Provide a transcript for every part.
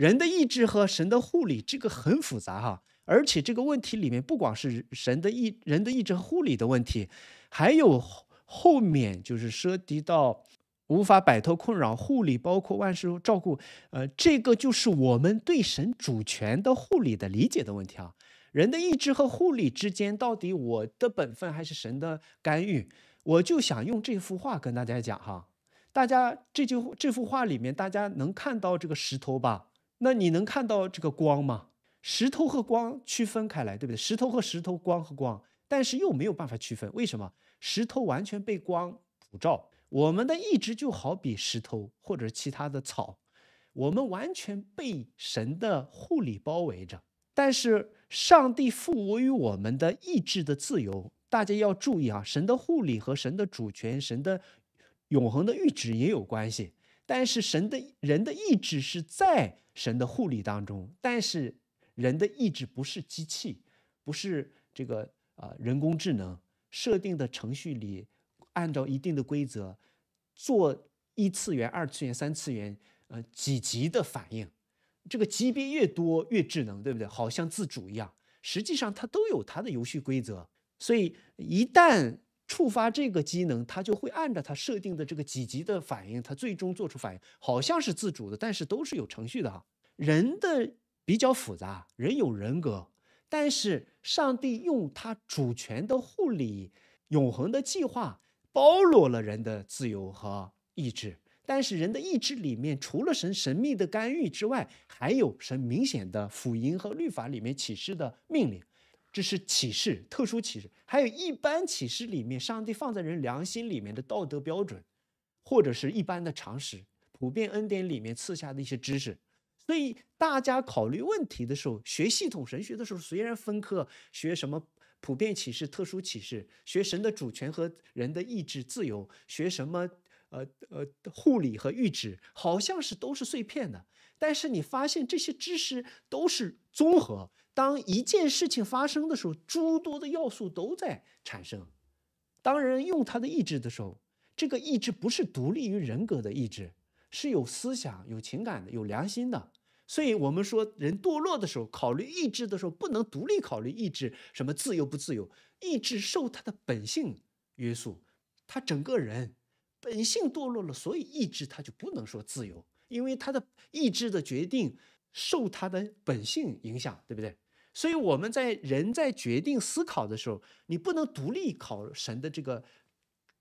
人的意志和神的护理，这个很复杂哈。而且这个问题里面，不光是神的意、人的意志和护理的问题，还有后后面就是涉及到无法摆脱困扰护理，包括万事照顾。呃，这个就是我们对神主权的护理的理解的问题啊。人的意志和护理之间，到底我的本分还是神的干预？我就想用这幅画跟大家讲哈。大家，这就这幅画里面，大家能看到这个石头吧？那你能看到这个光吗？石头和光区分开来，对不对？石头和石头，光和光，但是又没有办法区分。为什么？石头完全被光普照，我们的意志就好比石头或者其他的草，我们完全被神的护理包围着。但是上帝赋予我们的意志的自由，大家要注意啊！神的护理和神的主权、神的永恒的谕旨也有关系。但是神的人的意志是在神的护理当中，但是人的意志不是机器，不是这个啊人工智能设定的程序里，按照一定的规则做一次元、二次元、三次元，呃几级的反应，这个级别越多越智能，对不对？好像自主一样，实际上它都有它的游戏规则，所以一旦。触发这个机能，它就会按照它设定的这个几级的反应，它最终做出反应，好像是自主的，但是都是有程序的哈。人的比较复杂，人有人格，但是上帝用他主权的护理、永恒的计划，包罗了人的自由和意志。但是人的意志里面，除了神神秘的干预之外，还有神明显的福音和律法里面启示的命令。这是启示，特殊启示，还有一般启示里面，上帝放在人良心里面的道德标准，或者是一般的常识、普遍恩典里面赐下的一些知识。所以大家考虑问题的时候，学系统神学的时候，虽然分科学什么普遍启示、特殊启示，学神的主权和人的意志自由，学什么呃呃护理和预知，好像是都是碎片的。但是你发现这些知识都是综合。当一件事情发生的时候，诸多的要素都在产生。当人用他的意志的时候，这个意志不是独立于人格的意志，是有思想、有情感的、有良心的。所以，我们说人堕落的时候，考虑意志的时候，不能独立考虑意志。什么自由不自由？意志受他的本性约束，他整个人本性堕落了，所以意志他就不能说自由，因为他的意志的决定受他的本性影响，对不对？所以我们在人在决定思考的时候，你不能独立考神的这个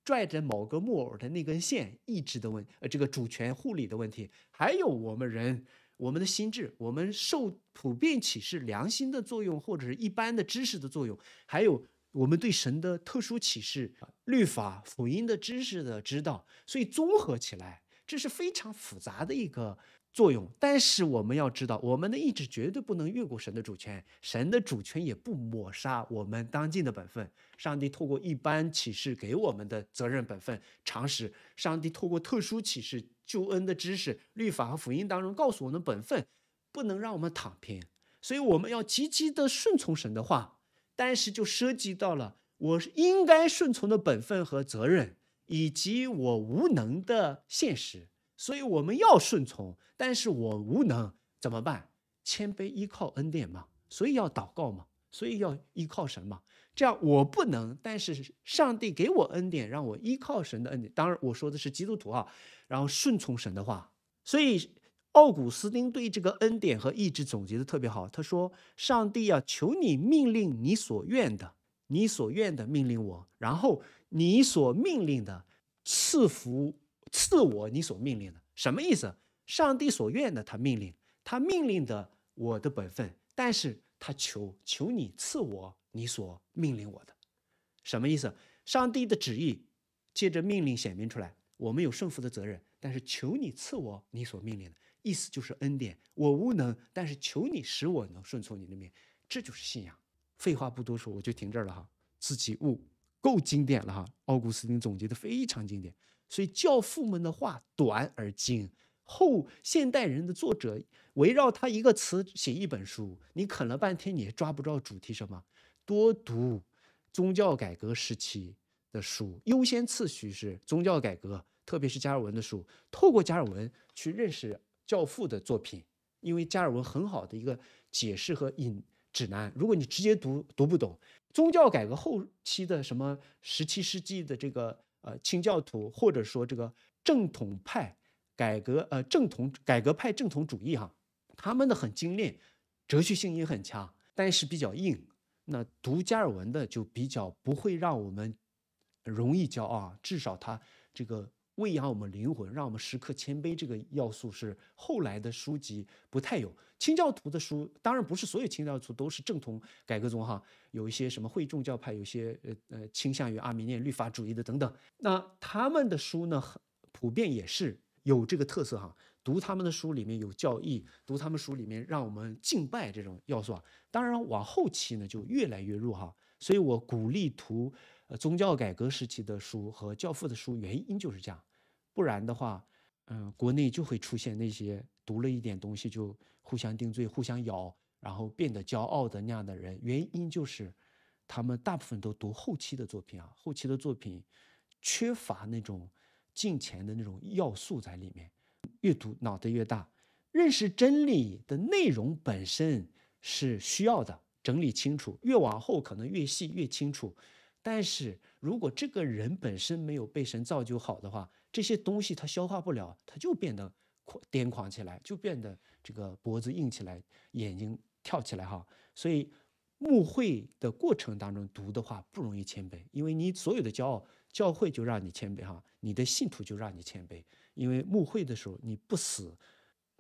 拽着某个木偶的那根线意志的问呃这个主权护理的问题，还有我们人我们的心智，我们受普遍启示良心的作用，或者是一般的知识的作用，还有我们对神的特殊启示、律法、福音的知识的指导，所以综合起来。这是非常复杂的一个作用，但是我们要知道，我们的意志绝对不能越过神的主权，神的主权也不抹杀我们当尽的本分。上帝透过一般启示给我们的责任本分常识，上帝透过特殊启示救恩的知识、律法和福音当中告诉我们本分，不能让我们躺平，所以我们要积极的顺从神的话。但是就涉及到了我应该顺从的本分和责任。以及我无能的现实，所以我们要顺从，但是我无能怎么办？谦卑，依靠恩典嘛，所以要祷告嘛，所以要依靠神嘛。这样我不能，但是上帝给我恩典，让我依靠神的恩典。当然我说的是基督徒啊，然后顺从神的话。所以奥古斯丁对这个恩典和意志总结的特别好，他说：“上帝啊，求你命令你所愿的。”你所愿的命令我，然后你所命令的赐福赐我你所命令的，什么意思？上帝所愿的，他命令，他命令的我的本分，但是他求求你赐我你所命令我的，什么意思？上帝的旨意借着命令显明出来，我们有顺服的责任，但是求你赐我你所命令的意思就是恩典，我无能，但是求你使我能顺从你的命，这就是信仰。废话不多说，我就停这儿了哈。自己悟，够经典了哈。奥古斯丁总结的非常经典，所以教父们的话短而精。后现代人的作者围绕他一个词写一本书，你啃了半天你也抓不着主题。什么？多读宗教改革时期的书，优先次序是宗教改革，特别是加尔文的书。透过加尔文去认识教父的作品，因为加尔文很好的一个解释和引。指南，如果你直接读读不懂，宗教改革后期的什么十七世纪的这个呃清教徒，或者说这个正统派改革呃正统改革派正统主义哈，他们的很精炼，哲学性也很强，但是比较硬。那读加尔文的就比较不会让我们容易骄傲，至少他这个。喂养我们灵魂，让我们时刻谦卑，这个要素是后来的书籍不太有。清教徒的书，当然不是所有清教徒都是正统改革宗哈，有一些什么会众教派，有些呃呃倾向于阿米念律法主义的等等。那他们的书呢，普遍也是有这个特色哈。读他们的书里面有教义，读他们书里面让我们敬拜这种要素啊。当然往后期呢就越来越弱哈。所以我鼓励读宗教改革时期的书和教父的书，原因就是这样。不然的话，嗯，国内就会出现那些读了一点东西就互相定罪、互相咬，然后变得骄傲的那样的人。原因就是，他们大部分都读后期的作品啊，后期的作品缺乏那种进前的那种要素在里面。越读脑袋越大，认识真理的内容本身是需要的，整理清楚，越往后可能越细越清楚。但是如果这个人本身没有被神造就好的话，这些东西它消化不了，它就变得癫狂起来，就变得这个脖子硬起来，眼睛跳起来哈。所以，牧会的过程当中读的话不容易谦卑，因为你所有的骄傲，教会就让你谦卑哈。你的信徒就让你谦卑，因为牧会的时候你不死，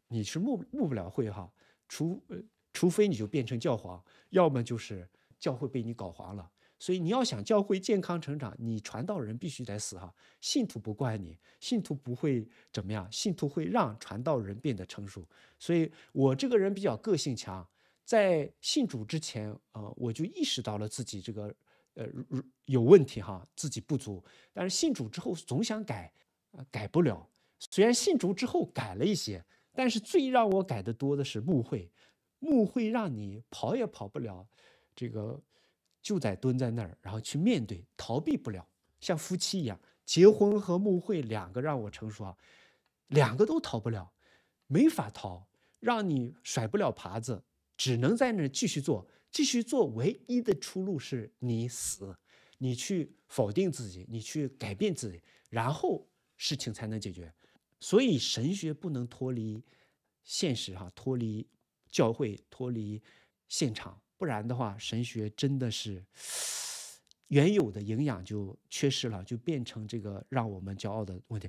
你是牧牧不了会哈。除呃，除非你就变成教皇，要么就是教会被你搞黄了。所以你要想教会健康成长，你传道人必须得死哈。信徒不怪你，信徒不会怎么样，信徒会让传道人变得成熟。所以我这个人比较个性强，在信主之前呃，我就意识到了自己这个呃有问题哈，自己不足。但是信主之后总想改，改不了。虽然信主之后改了一些，但是最让我改的多的是误会，误会让你跑也跑不了，这个。就在蹲在那儿，然后去面对，逃避不了。像夫妻一样，结婚和墓会两个让我成熟啊，两个都逃不了，没法逃，让你甩不了耙子，只能在那继续做，继续做。唯一的出路是你死，你去否定自己，你去改变自己，然后事情才能解决。所以神学不能脱离现实哈，脱离教会，脱离现场。不然的话，神学真的是原有的营养就缺失了，就变成这个让我们骄傲的问题。